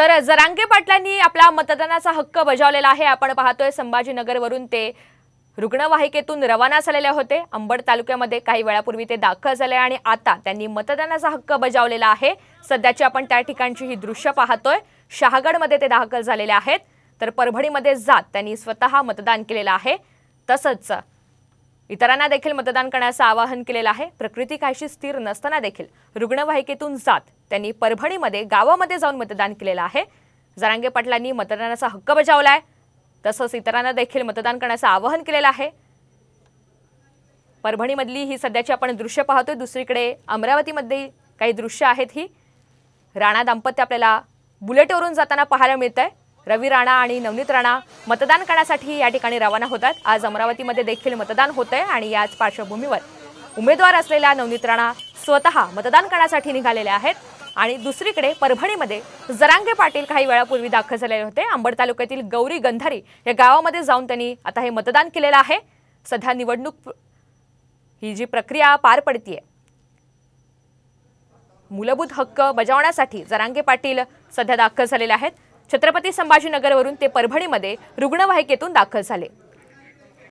तर जरांगे पाटलांनी आपला मतदानाचा हक्क बजावलेला आहे आपण पाहतोय संभाजीनगरवरून ते रुग्णवाहिकेतून रवाना झालेले होते अंबड तालुक्यामध्ये काही वेळापूर्वी ते दाखल झाले आणि आता त्यांनी मतदानाचा हक्क बजावलेला आहे सध्याची आपण त्या ठिकाणची ही दृश्य पाहतोय शहागडमध्ये ते दाखल झालेले आहेत तर परभणीमध्ये जात त्यांनी स्वतः मतदान केलेलं आहे तसंच इतरांना देखील मतदान करण्याचं आवाहन केलेलं आहे प्रकृती काहीशी स्थिर नसताना देखील रुग्णवाहिकेतून जात त्यांनी परभणीमध्ये गावामध्ये जाऊन मतदान केलेलं आहे जरांगे पाटलांनी मतदानाचा हक्क बजावला आहे तसंच इतरांना देखील मतदान करण्याचं आवाहन केलेलं आहे परभणीमधली ही सध्याची आपण दृश्य पाहतोय दुसरीकडे अमरावतीमध्ये काही दृश्य आहेत ही राणा दाम्पत्य आपल्याला बुलेटवरून जाताना पाहायला आहे रवी राणा आणि नवनीत राणा मतदान करण्यासाठी या ठिकाणी रवाना होतात आज अमरावतीमध्ये देखील मतदान होत आहे आणि याच पार्श्वभूमीवर उमेदवार असलेल्या नवनीत राणा स्वतः मतदान करण्यासाठी निघालेल्या आहेत आणि दुसरीकडे परभणीमध्ये जरांगे पाटील काही वेळापूर्वी दाखल झालेले होते आंबड तालुक्यातील गौरी गंधारी या गावामध्ये जाऊन त्यांनी आता हे मतदान केलेलं आहे सध्या निवडणूक ही जी प्रक्रिया पार पडतीये मूलभूत हक्क बजावण्यासाठी जरांगे पाटील सध्या दाखल झालेले आहेत छत्रपती संभाजीनगरवरून ते परभणीमध्ये रुग्णवाहिकेतून दाखल झाले